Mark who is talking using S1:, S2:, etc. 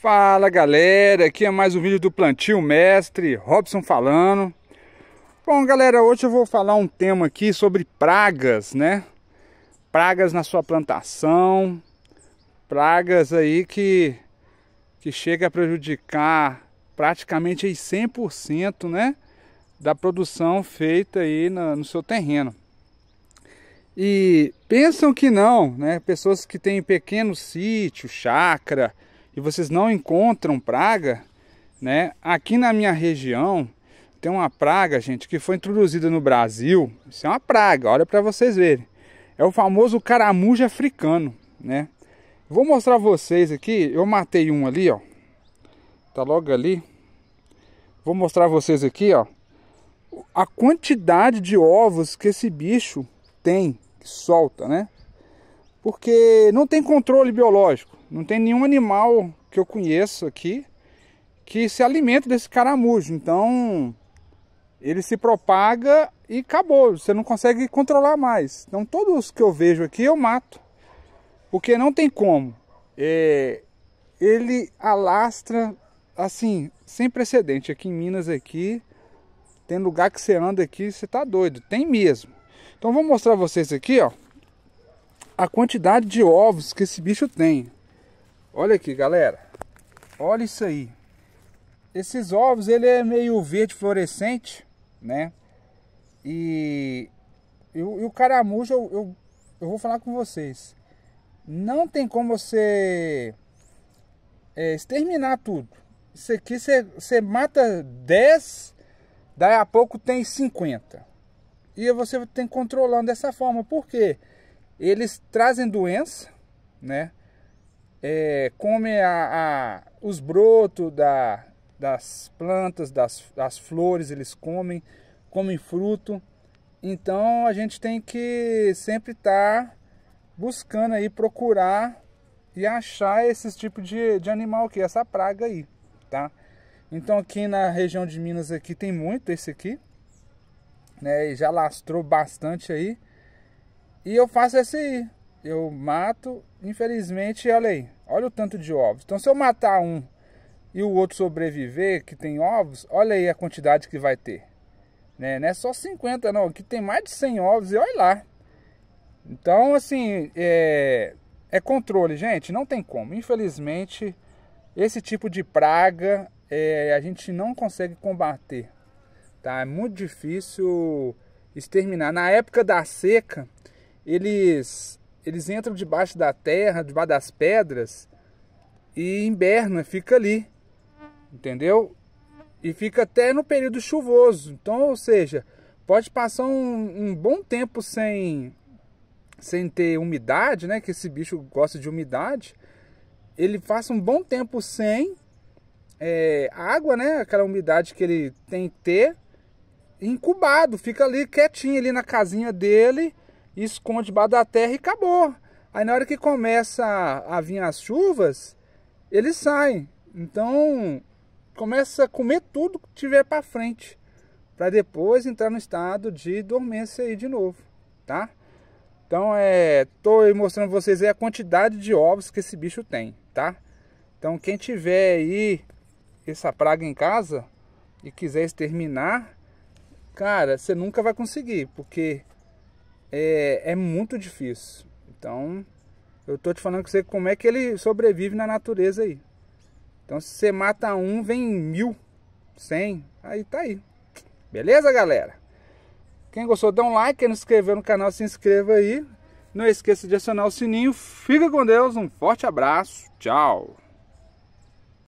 S1: Fala galera, aqui é mais um vídeo do Plantio Mestre, Robson falando. Bom galera, hoje eu vou falar um tema aqui sobre pragas, né? Pragas na sua plantação, pragas aí que, que chega a prejudicar praticamente aí 100% né? da produção feita aí no, no seu terreno. E pensam que não, né? Pessoas que têm pequeno sítio, chácara, e vocês não encontram praga, né? Aqui na minha região tem uma praga, gente, que foi introduzida no Brasil. Isso é uma praga, olha para vocês verem. É o famoso caramujo africano, né? Vou mostrar a vocês aqui, eu matei um ali, ó. Tá logo ali. Vou mostrar a vocês aqui, ó. A quantidade de ovos que esse bicho tem, que solta, né? porque não tem controle biológico, não tem nenhum animal que eu conheço aqui que se alimenta desse caramujo. Então ele se propaga e acabou, você não consegue controlar mais. Então todos que eu vejo aqui eu mato, porque não tem como. É, ele alastra assim, sem precedente aqui em Minas aqui. Tem lugar que você anda aqui, você tá doido, tem mesmo. Então vou mostrar vocês aqui, ó a quantidade de ovos que esse bicho tem. Olha aqui, galera. Olha isso aí. Esses ovos, ele é meio verde fluorescente, né? E, e, e o caramujo, eu, eu, eu, vou falar com vocês. Não tem como você é, exterminar tudo. Isso aqui você, você mata 10, daí a pouco tem 50. E você tem controlando dessa forma. Por quê? Porque eles trazem doença, né? É, comem a, a, os brotos da, das plantas, das, das flores, eles comem, comem fruto. Então a gente tem que sempre estar tá buscando aí, procurar e achar esse tipo de, de animal aqui, essa praga aí, tá? Então aqui na região de Minas aqui tem muito esse aqui, né? E já lastrou bastante aí. E eu faço SI. Eu mato, infelizmente, olha aí, olha o tanto de ovos. Então, se eu matar um e o outro sobreviver, que tem ovos, olha aí a quantidade que vai ter. Né? Não é só 50, não. Aqui tem mais de 100 ovos e olha lá. Então, assim, é, é controle, gente. Não tem como. Infelizmente, esse tipo de praga é, a gente não consegue combater. Tá? É muito difícil exterminar. Na época da seca, eles, eles entram debaixo da terra, debaixo das pedras e inverna, fica ali, entendeu? E fica até no período chuvoso. Então, ou seja, pode passar um, um bom tempo sem, sem ter umidade, né? Que esse bicho gosta de umidade. Ele passa um bom tempo sem é, água, né? Aquela umidade que ele tem que ter. Incubado, fica ali quietinho ali na casinha dele esconde debaixo da terra e acabou. Aí na hora que começa a, vir as chuvas, eles saem. Então começa a comer tudo que tiver para frente, para depois entrar no estado de dormência aí de novo, tá? Então é, tô mostrando pra vocês a quantidade de ovos que esse bicho tem, tá? Então quem tiver aí essa praga em casa e quiser exterminar, cara, você nunca vai conseguir, porque é, é muito difícil. Então, eu tô te falando com você como é que ele sobrevive na natureza aí. Então, se você mata um, vem mil, cem, aí tá aí. Beleza, galera? Quem gostou, dá um like. Quem não se inscreveu no canal, se inscreva aí. Não esqueça de acionar o sininho. Fica com Deus. Um forte abraço. Tchau.